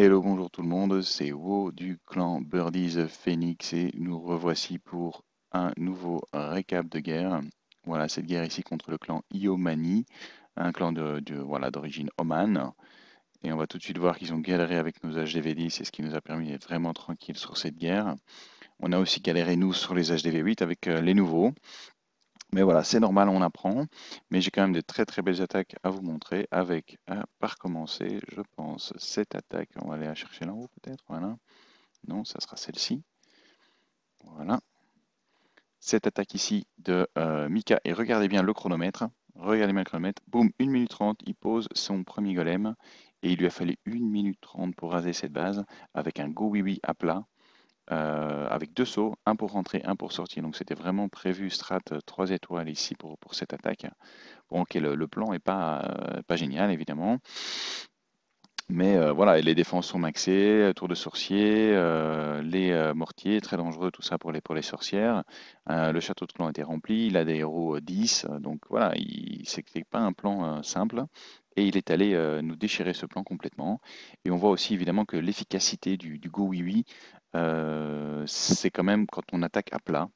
Hello, bonjour tout le monde, c'est Wo du clan Birdies Phoenix et nous revoici pour un nouveau récap de guerre. Voilà, cette guerre ici contre le clan Iomani, un clan de, voilà d'origine Oman. Et on va tout de suite voir qu'ils ont galéré avec nos HDV10, c'est ce qui nous a permis d'être vraiment tranquilles sur cette guerre. On a aussi galéré nous sur les HDV8 avec euh, les nouveaux. Mais voilà, c'est normal, on apprend. Mais j'ai quand même des très très belles attaques à vous montrer avec, euh, par commencer, je pense, cette attaque. On va aller la chercher là haut peut-être, voilà. Non, ça sera celle-ci. Voilà. Cette attaque ici de euh, Mika, et regardez bien le chronomètre. Regardez bien le chronomètre. Boum, 1 minute 30, il pose son premier golem. Et il lui a fallu 1 minute 30 pour raser cette base avec un go oui oui à plat. Euh, avec deux sauts, un pour rentrer, un pour sortir. Donc c'était vraiment prévu strat 3 euh, étoiles ici pour, pour cette attaque. Bon, le, plan n'est pas, euh, pas génial évidemment. Mais voilà, les défenses sont maxées, tour de sorcier, les mortiers, très dangereux tout ça pour les, pour les sorcières. le château de clan était rempli, il a des héros 10, donc voilà, il pas un plan simple et il est allé nous déchirer ce plan complètement. Et on voit aussi évidemment que l'efficacité du, Go Wiwi euh, c'est quand même quand on attaque à plat,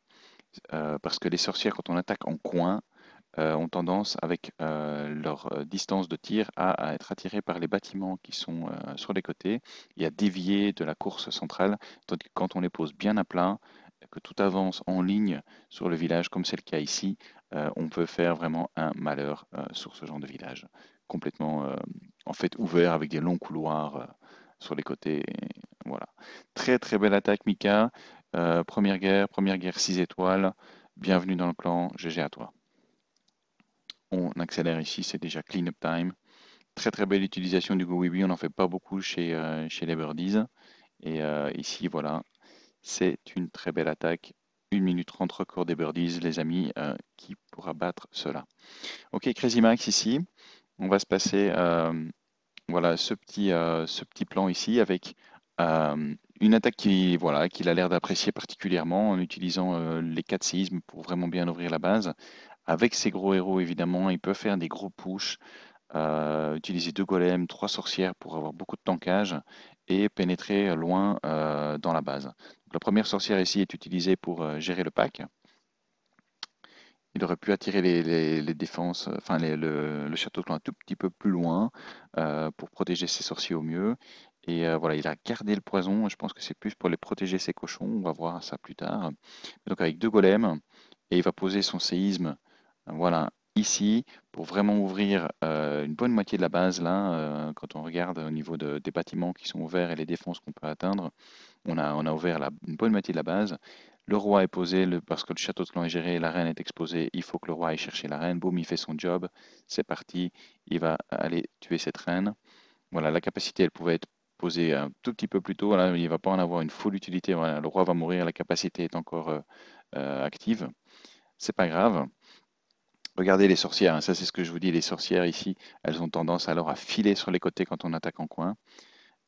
euh, parce que les sorcières, quand on attaque en coin, euh, ont tendance, avec euh, leur distance de tir, à, être attirées par les bâtiments qui sont sur les côtés et à dévier de la course centrale, tandis que quand on les pose bien à plat, que tout avance en ligne sur le village, comme c'est le cas ici, on peut faire vraiment un malheur sur ce genre de village, complètement en fait ouvert avec des longs couloirs sur les côtés. Voilà. Très très belle attaque, Mika. Euh, première guerre, première guerre 6 étoiles. Bienvenue dans le clan, GG à toi. On accélère ici, c'est déjà clean up time. Très très belle utilisation du GoWibi, on n'en fait pas beaucoup chez, euh, chez les Birdies. Et euh, ici, voilà, c'est une très belle attaque. 1 minute 30 record des Birdies, les amis, qui pourra battre cela. Ok, Crazy Max ici. On va se passer voilà, ce, petit, ce petit plan ici avec euh, une attaque qui voilà qu'il a l'air d'apprécier particulièrement en utilisant euh, les 4 séismes pour vraiment bien ouvrir la base. Avec ses gros héros évidemment, il peut faire des gros pushs, euh, utiliser deux golems, trois sorcières pour avoir beaucoup de tankage et pénétrer loin dans la base. la première sorcière ici est utilisée pour gérer le pack. Il aurait pu attirer les, défenses, enfin le, château de un tout petit peu plus loin pour protéger ses sorciers au mieux. Et voilà, il a gardé le poison. Je pense que c'est plus pour les protéger ses cochons. On va voir ça plus tard. Donc avec deux golems, et il va poser son séisme. Voilà, ici pour vraiment ouvrir une bonne moitié de la base. Là, quand on regarde au niveau des bâtiments qui sont ouverts et les défenses qu'on peut atteindre, on a, on a ouvert une bonne moitié de la base. Le roi est posé parce que le château de clan est géré, la reine est exposée. Il faut que le roi aille chercher la reine. Boum, il fait son job. C'est parti. Il va aller tuer cette reine. Voilà, la capacité, elle pouvait être un tout petit peu plus tôt. il ne va pas en avoir une folle utilité. le roi va mourir, la capacité est encore euh, euh, active. C'est pas grave. Regardez les sorcières, hein, ça c'est ce que je vous dis, les sorcières ici, elles ont tendance alors à filer sur les côtés quand on attaque en coin.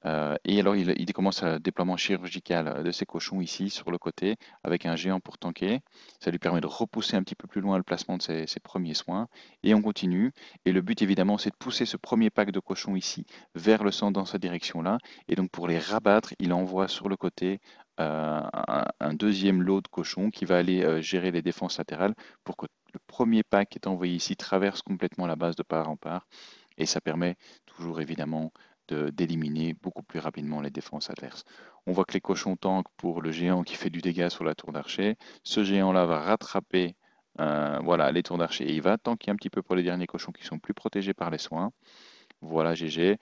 Euh, et alors, il, commence un déploiement chirurgical euh, de ses cochons ici, sur le côté, avec un géant pour tanker. Ça lui permet de repousser un petit peu plus loin le placement de ses, premiers soins. Et on continue. Et le but, évidemment, c'est de pousser ce premier pack de cochons ici vers le sang dans cette direction-là. Et donc, pour les rabattre, il envoie sur le côté euh, un, deuxième lot de cochons qui va aller gérer les défenses latérales pour que le premier pack qui est envoyé ici traverse complètement la base de part en part. Et ça permet toujours, évidemment, d'éliminer beaucoup plus rapidement les défenses adverses. On voit que les cochons tankent pour le géant qui fait du dégât sur la tour d'archer. Ce géant-là va rattraper euh, voilà, les tours d'archer et il va tanker un petit peu pour les derniers cochons qui sont plus protégés par les soins. Voilà, GG.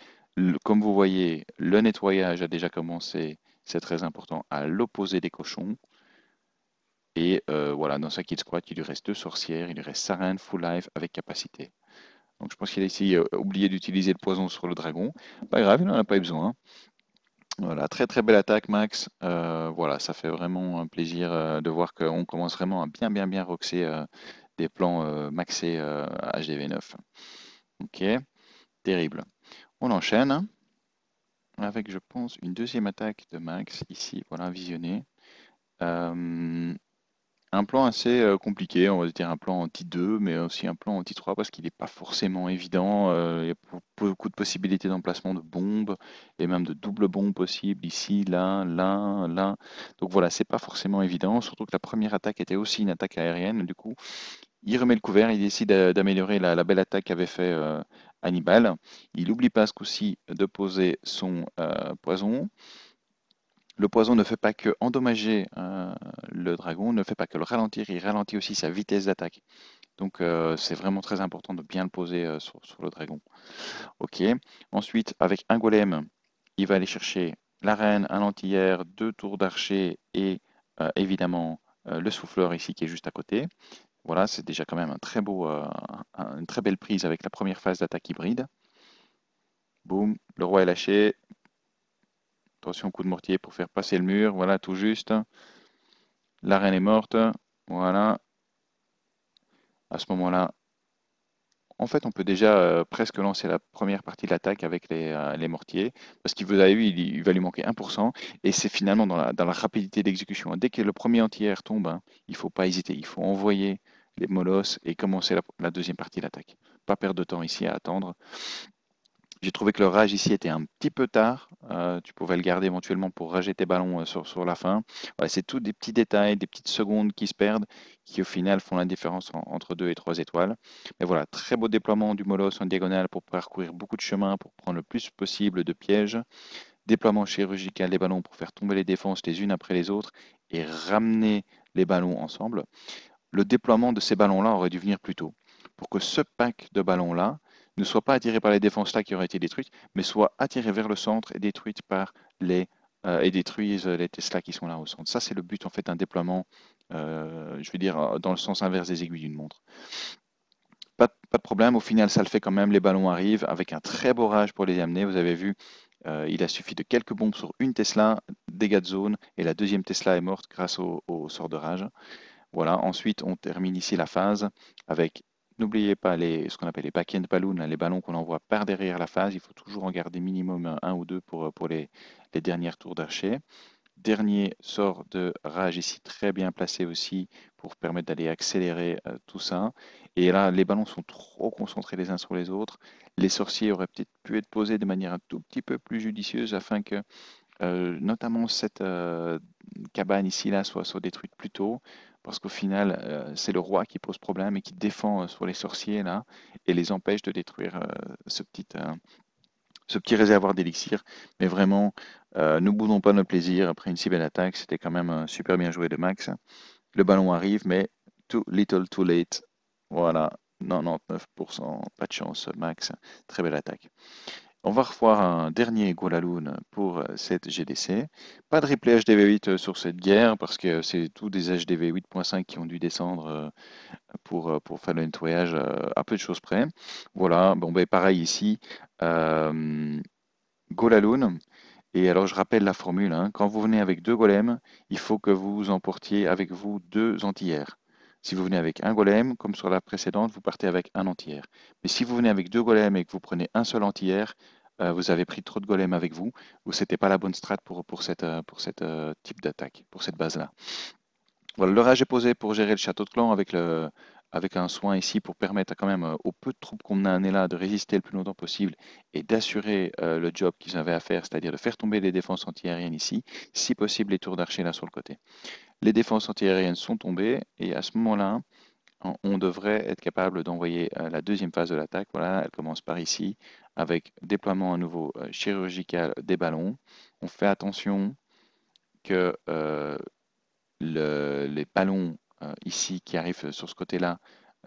comme vous voyez, le nettoyage a déjà commencé. C'est très important à l'opposé des cochons. Et euh, voilà, dans sa kid squad, il lui reste deux sorcières, il lui reste Saren, full life avec capacité. Donc je pense qu'il a essayé, d'oublier euh, d'utiliser le poison sur le dragon. Pas grave, il n'en a pas eu besoin. Voilà, très très belle attaque Max. Euh, voilà, ça fait vraiment un plaisir euh, de voir qu'on commence vraiment à bien bien bien roxer des plans maxés HDV9. Ok, terrible. On enchaîne hein, avec, je pense, une deuxième attaque de Max ici. Voilà, visionné un plan assez euh, compliqué, on va dire un plan anti-2, mais aussi un plan anti-3 parce qu'il n'est pas forcément évident. Euh, il y a beaucoup de possibilités d'emplacement de bombes et même de doubles bombes possibles ici, là, là, là. Donc voilà, c'est pas forcément évident, surtout que la première attaque était aussi une attaque aérienne. Du coup, il remet le couvert, il décide d'améliorer la, belle attaque qu'avait fait euh, Hannibal. Il n'oublie pas ce coup-ci de poser son poison le poison ne fait pas que endommager euh, le dragon, ne fait pas que le ralentir, il ralentit aussi sa vitesse d'attaque. Donc euh, c'est vraiment très important de bien le poser euh, sur, le dragon. Ok. Ensuite, avec un golem, il va aller chercher la reine, un lentillère, deux tours d'archer et évidemment le souffleur ici qui est juste à côté. Voilà, c'est déjà quand même un très beau, une très belle prise avec la première phase d'attaque hybride. Boum, le roi est lâché, Attention, coup de mortier pour faire passer le mur. Voilà, tout juste. La reine est morte. Voilà. À ce moment-là, en fait, on peut déjà euh, presque lancer la première partie de l'attaque avec les, euh, mortiers, parce qu'il vous avez vu, il, va lui manquer 1%, et c'est finalement dans la, rapidité d'exécution. Dès que le premier entier tombe, hein, il ne faut pas hésiter, il faut envoyer les molosses et commencer la deuxième partie de l'attaque. Pas perdre de temps ici à attendre. J'ai trouvé que le rage ici était un petit peu tard. Euh, tu pouvais le garder éventuellement pour rager tes ballons euh, sur, la fin. c'est tous des petits détails, des petites secondes qui se perdent, qui au final font la différence entre 2 et 3 étoiles. Mais voilà, très beau déploiement du Molos en diagonale pour parcourir beaucoup de chemin, pour prendre le plus possible de pièges déploiement chirurgical des ballons pour faire tomber les défenses les unes après les autres et ramener les ballons ensemble. Le déploiement de ces ballons-là aurait dû venir plus tôt pour que ce pack de ballons-là ne soit pas attiré par les défenses là qui auraient été détruites, mais soit attiré vers le centre et détruite par les euh, et détruisent les Tesla qui sont là au centre. Ça, c'est le but en fait d'un déploiement, euh, je veux dire, euh, dans le sens inverse des aiguilles d'une montre. Pas, de problème, au final, ça le fait quand même. Les ballons arrivent avec un très beau rage pour les amener. Vous avez vu, il a suffi de quelques bombes sur une Tesla, dégâts de zone, et la deuxième Tesla est morte grâce au sort de rage. Voilà, ensuite on termine ici la phase avec N'oubliez pas les, ce qu'on appelle les back de balloons, les ballons qu'on envoie par derrière la phase. Il faut toujours en garder minimum un ou deux pour, pour les, les dernières tours d'archer. Dernier sort de rage ici, très bien placé aussi pour permettre d'aller accélérer euh, tout ça. Et là, les ballons sont trop concentrés les uns sur les autres. Les sorciers auraient peut-être pu être posés de manière un tout petit peu plus judicieuse afin que euh, notamment cette euh, cabane ici là soit, soit détruite plus tôt parce qu'au final, euh, c'est le roi qui pose problème et qui défend euh, sur les sorciers là, et les empêche de détruire euh, ce, petit, réservoir d'élixir. Mais vraiment, nous boudons pas nos plaisirs après une si belle attaque. C'était quand même super bien joué de Max. Le ballon arrive, mais too little, too late. Voilà, 99%, pas de chance, Max. Très belle attaque. On va revoir un dernier Golaloon pour euh, cette GDC. Pas de replay HDV8 euh, sur cette guerre parce que c'est tous des HDV8.5 qui ont dû descendre euh, pour, pour faire le nettoyage à peu de choses près. Voilà, bon ben pareil ici, euh, Et alors je rappelle la formule, hein. quand vous venez avec deux golems, il faut que vous emportiez avec vous deux anti si vous venez avec un golem, comme sur la précédente, vous partez avec un entière. Mais si vous venez avec deux golems et que vous prenez un seul entière, euh, vous avez pris trop de golems avec vous, ou n'était pas la bonne strat pour, pour cette, euh, pour cette euh, type d'attaque, pour cette base-là. Voilà, l'orage est posé pour gérer le château de clan avec le, avec un soin ici pour permettre quand même euh, aux peu de troupes qu'on a amenées là de résister le plus longtemps possible et d'assurer euh, le job qu'ils avaient à faire, c'est-à-dire de faire tomber les défenses antiaériennes ici, si possible les tours d'archer là sur le côté. Les défenses antiaériennes sont tombées et à ce moment-là, on devrait être capable d'envoyer euh, la deuxième phase de l'attaque. Voilà, elle commence par ici, avec déploiement à nouveau chirurgical des ballons. On fait attention que les ballons euh, ici qui arrive sur ce côté-là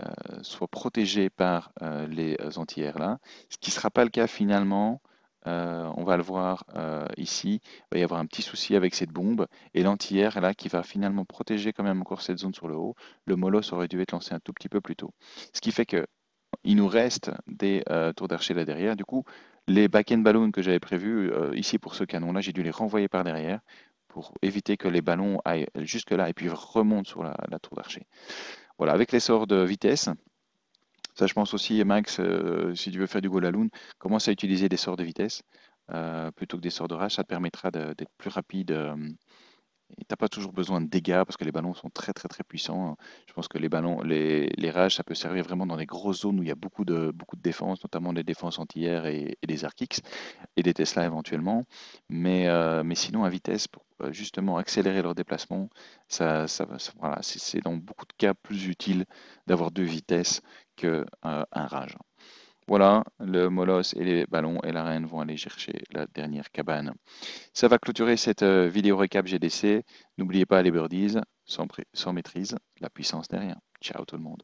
euh, soit protégé par euh, les anti-air là, ce qui ne sera pas le cas finalement on va le voir ici, il va y avoir un petit souci avec cette bombe, et l'anti-air là qui va finalement protéger quand même encore cette zone sur le haut, le molos aurait dû être lancé un tout petit peu plus tôt. Ce qui fait que il nous reste des tours d'archer là derrière, du coup les back-end balloons que j'avais prévus ici pour ce canon là, j'ai dû les renvoyer par derrière pour éviter que les ballons aillent jusque-là et puis remontent sur la, tour d'archer. Voilà, avec les sorts de vitesse, ça je pense aussi, Max, euh, si tu veux faire du goal à lune commence à utiliser des sorts de vitesse euh, plutôt que des sorts de rage, ça te permettra d'être plus rapide euh, tu n'as pas toujours besoin de dégâts parce que les ballons sont très très très puissants. Hein. Je pense que les ballons, les, rages, ça peut servir vraiment dans des grosses zones où il y a beaucoup de, beaucoup de défenses, notamment des défenses anti et, des Arkix et des Tesla éventuellement. Mais, euh, sinon, à vitesse, pour euh, justement accélérer leur déplacement, c'est dans beaucoup de cas plus utile d'avoir deux vitesses qu'un euh, rage. Voilà, le molosse et les ballons et la reine vont aller chercher la dernière cabane. Ça va clôturer cette euh, vidéo récap GDC. N'oubliez pas les birdies, sans, sans maîtrise, la puissance n'est rien. Ciao tout le monde.